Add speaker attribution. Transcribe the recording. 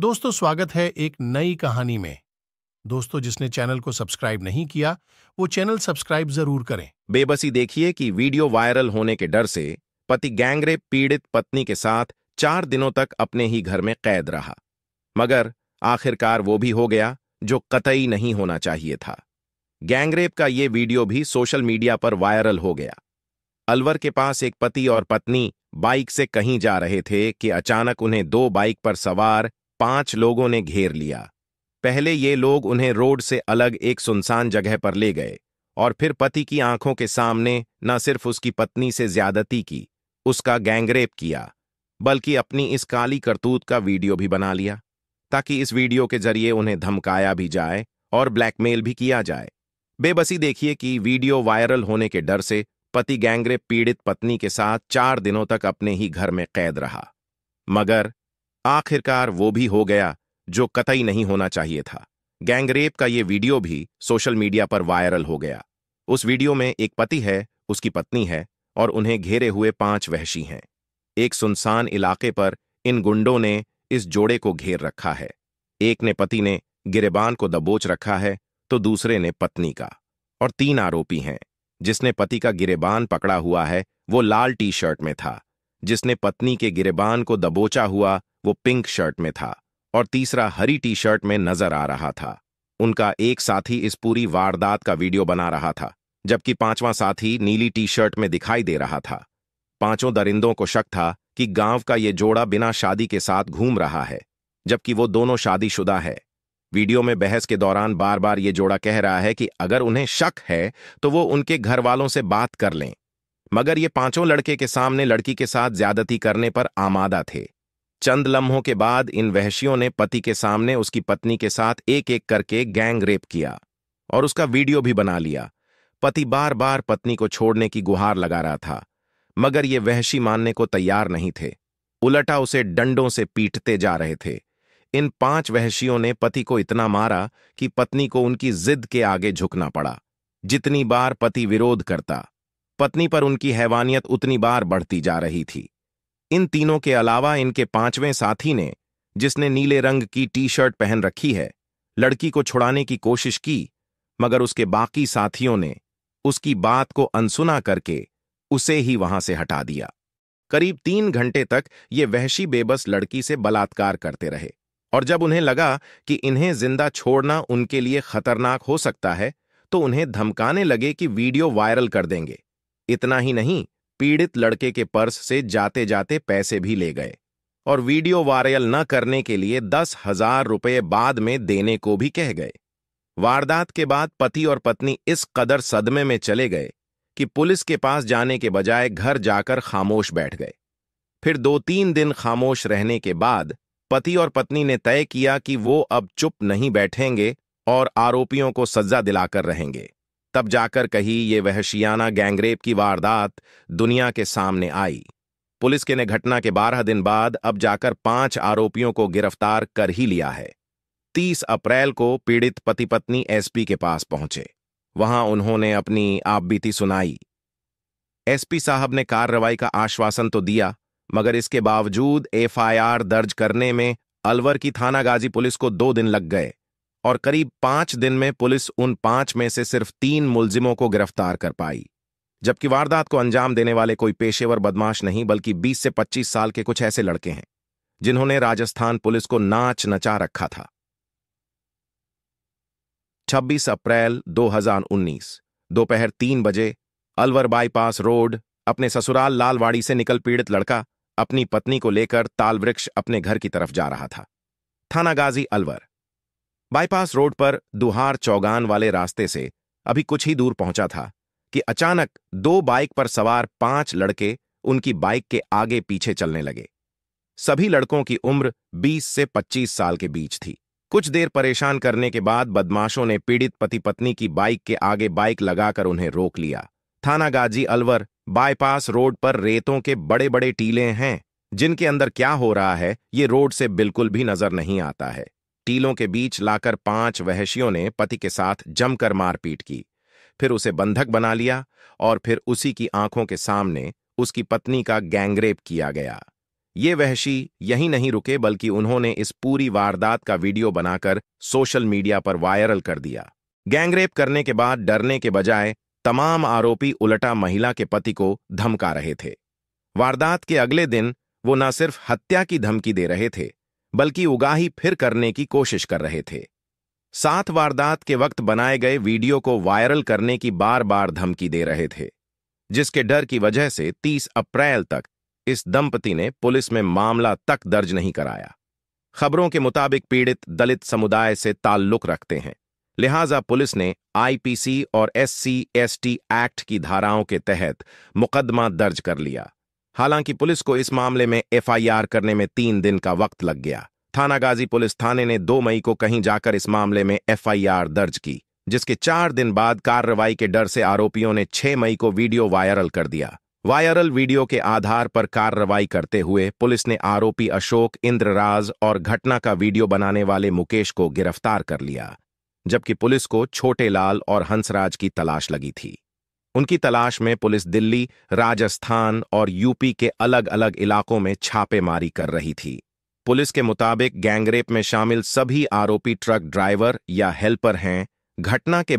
Speaker 1: दोस्तों स्वागत है एक नई कहानी में दोस्तों जिसने चैनल को सब्सक्राइब नहीं किया वो चैनल सब्सक्राइब जरूर करें बेबसी देखिए कि वीडियो वायरल होने के डर से पति गैंगरेप पीड़ित पत्नी के साथ चार दिनों तक अपने ही घर में कैद रहा मगर आखिरकार वो भी हो गया जो कतई नहीं होना चाहिए था गैंगरेप का ये वीडियो भी सोशल मीडिया पर वायरल हो गया अलवर के पास एक पति और पत्नी बाइक से कहीं जा रहे थे कि अचानक उन्हें दो बाइक पर सवार पांच लोगों ने घेर लिया पहले ये लोग उन्हें रोड से अलग एक सुनसान जगह पर ले गए और फिर पति की आंखों के सामने न सिर्फ उसकी पत्नी से ज्यादती की उसका गैंगरेप किया बल्कि अपनी इस काली करतूत का वीडियो भी बना लिया ताकि इस वीडियो के जरिए उन्हें धमकाया भी जाए और ब्लैकमेल भी किया जाए बेबसी देखिए कि वीडियो वायरल होने के डर से पति गैंगरेप पीड़ित पत्नी के साथ चार दिनों तक अपने ही घर में कैद रहा मगर आखिरकार वो भी हो गया जो कतई नहीं होना चाहिए था गैंगरेप का ये वीडियो भी सोशल मीडिया पर वायरल हो गया उस वीडियो में एक पति है उसकी पत्नी है और उन्हें घेरे हुए पांच वहशी हैं एक सुनसान इलाके पर इन गुंडों ने इस जोड़े को घेर रखा है एक ने पति ने गिरेबान को दबोच रखा है तो दूसरे ने पत्नी का और तीन आरोपी हैं जिसने पति का गिरेबान पकड़ा हुआ है वो लाल टी शर्ट में था जिसने पत्नी के गिरेबान को दबोचा हुआ वो पिंक शर्ट में था और तीसरा हरी टी शर्ट में नजर आ रहा था उनका एक साथी इस पूरी वारदात का वीडियो बना रहा था जबकि पांचवां साथी नीली टी शर्ट में दिखाई दे रहा था पांचों दरिंदों को शक था कि गांव का ये जोड़ा बिना शादी के साथ घूम रहा है जबकि वो दोनों शादीशुदा है वीडियो में बहस के दौरान बार बार ये जोड़ा कह रहा है कि अगर उन्हें शक है तो वो उनके घर वालों से बात कर लें मगर ये पांचों लड़के के सामने लड़की के साथ ज्यादती करने पर आमादा थे चंद लम्हों के बाद इन वहशियों ने पति के सामने उसकी पत्नी के साथ एक एक करके गैंग रेप किया और उसका वीडियो भी बना लिया पति बार बार पत्नी को छोड़ने की गुहार लगा रहा था मगर ये वहशी मानने को तैयार नहीं थे उलटा उसे डंडों से पीटते जा रहे थे इन पांच वहशियों ने पति को इतना मारा कि पत्नी को उनकी जिद के आगे झुकना पड़ा जितनी बार पति विरोध करता पत्नी पर उनकी हैवानियत उतनी बार बढ़ती जा रही थी इन तीनों के अलावा इनके पांचवें साथी ने जिसने नीले रंग की टी शर्ट पहन रखी है लड़की को छुड़ाने की कोशिश की मगर उसके बाकी साथियों ने उसकी बात को अनसुना करके उसे ही वहां से हटा दिया करीब तीन घंटे तक ये वहशी बेबस लड़की से बलात्कार करते रहे और जब उन्हें लगा कि इन्हें जिंदा छोड़ना उनके लिए खतरनाक हो सकता है तो उन्हें धमकाने लगे कि वीडियो वायरल कर देंगे इतना ही नहीं पीड़ित लड़के के पर्स से जाते जाते पैसे भी ले गए और वीडियो वायरल न करने के लिए दस हजार रुपये बाद में देने को भी कह गए वारदात के बाद पति और पत्नी इस कदर सदमे में चले गए कि पुलिस के पास जाने के बजाय घर जाकर खामोश बैठ गए फिर दो तीन दिन खामोश रहने के बाद पति और पत्नी ने तय किया कि वो अब चुप नहीं बैठेंगे और आरोपियों को सजा दिलाकर रहेंगे तब जाकर कही ये वहशियाना गैंगरेप की वारदात दुनिया के सामने आई पुलिस के ने घटना के बारह दिन बाद अब जाकर पांच आरोपियों को गिरफ्तार कर ही लिया है 30 अप्रैल को पीड़ित पति पत्नी एसपी के पास पहुंचे वहां उन्होंने अपनी आपबीती सुनाई एसपी साहब ने कार्रवाई का आश्वासन तो दिया मगर इसके बावजूद एफआईआर दर्ज करने में अलवर की थानागाजी पुलिस को दो दिन लग गए और करीब पांच दिन में पुलिस उन पांच में से सिर्फ तीन मुलजिमों को गिरफ्तार कर पाई जबकि वारदात को अंजाम देने वाले कोई पेशेवर बदमाश नहीं बल्कि 20 से 25 साल के कुछ ऐसे लड़के हैं जिन्होंने राजस्थान पुलिस को नाच नचा रखा था 26 अप्रैल 2019 दोपहर तीन बजे अलवर बाईपास रोड अपने ससुराल लालवाड़ी से निकल पीड़ित लड़का अपनी पत्नी को लेकर तालवृक्ष अपने घर की तरफ जा रहा था थानागाजी अलवर बाईपास रोड पर दुहार चौगान वाले रास्ते से अभी कुछ ही दूर पहुंचा था कि अचानक दो बाइक पर सवार पांच लड़के उनकी बाइक के आगे पीछे चलने लगे सभी लड़कों की उम्र 20 से 25 साल के बीच थी कुछ देर परेशान करने के बाद बदमाशों ने पीड़ित पति पत्नी की बाइक के आगे बाइक लगाकर उन्हें रोक लिया थाना गाजी अलवर बाईपास रोड पर रेतों के बड़े बड़े टीले हैं जिनके अंदर क्या हो रहा है ये रोड से बिल्कुल भी नजर नहीं आता है टीलों के बीच लाकर पांच वहशियों ने पति के साथ जमकर मारपीट की फिर उसे बंधक बना लिया और फिर उसी की आंखों के सामने उसकी पत्नी का गैंगरेप किया गया ये वहशी यहीं नहीं रुके बल्कि उन्होंने इस पूरी वारदात का वीडियो बनाकर सोशल मीडिया पर वायरल कर दिया गैंगरेप करने के बाद डरने के बजाय तमाम आरोपी उलटा महिला के पति को धमका रहे थे वारदात के अगले दिन वो न सिर्फ हत्या की धमकी दे रहे थे बल्कि उगाही फिर करने की कोशिश कर रहे थे साथ वारदात के वक्त बनाए गए वीडियो को वायरल करने की बार बार धमकी दे रहे थे जिसके डर की वजह से 30 अप्रैल तक इस दंपति ने पुलिस में मामला तक दर्ज नहीं कराया खबरों के मुताबिक पीड़ित दलित समुदाय से ताल्लुक रखते हैं लिहाजा पुलिस ने आईपीसी और एससी एसटी एक्ट की धाराओं के तहत मुकदमा दर्ज कर लिया हालांकि पुलिस को इस मामले में एफआईआर करने में तीन दिन का वक्त लग गया थानागाजी पुलिस थाने ने 2 मई को कहीं जाकर इस मामले में एफआईआर दर्ज की जिसके चार दिन बाद कार्रवाई के डर से आरोपियों ने 6 मई को वीडियो वायरल कर दिया वायरल वीडियो के आधार पर कार्रवाई करते हुए पुलिस ने आरोपी अशोक इंद्रराज और घटना का वीडियो बनाने वाले मुकेश को गिरफ्तार कर लिया जबकि पुलिस को छोटे लाल और हंसराज की तलाश लगी थी उनकी तलाश में पुलिस दिल्ली राजस्थान और यूपी के अलग अलग इलाकों में छापेमारी कर रही थी पुलिस के मुताबिक गैंगरेप में शामिल सभी आरोपी ट्रक ड्राइवर या हेल्पर हैं घटना के